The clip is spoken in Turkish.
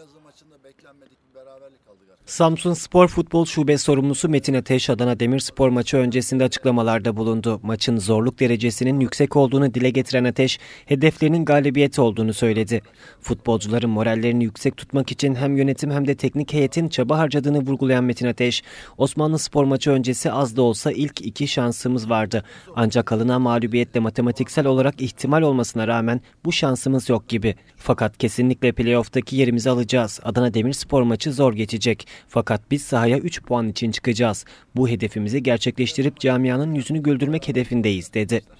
Elazığ maçında beklenmedik bir beraberlik aldık arkadaşlar. Samsun Spor Futbol Şube sorumlusu Metin Ateş Adana Demirspor maçı öncesinde açıklamalarda bulundu. Maçın zorluk derecesinin yüksek olduğunu dile getiren Ateş, hedeflerinin galibiyet olduğunu söyledi. Futbolcuların morallerini yüksek tutmak için hem yönetim hem de teknik heyetin çaba harcadığını vurgulayan Metin Ateş, Osmanlı Spor maçı öncesi az da olsa ilk iki şansımız vardı. Ancak alınan mağlubiyetle matematiksel olarak ihtimal olmasına rağmen bu şansımız yok gibi. Fakat kesinlikle playoff'taki yerimizi alacağız oynayacağız. Adana Demirspor maçı zor geçecek. Fakat biz sahaya 3 puan için çıkacağız. Bu hedefimizi gerçekleştirip camianın yüzünü güldürmek hedefindeyiz dedi.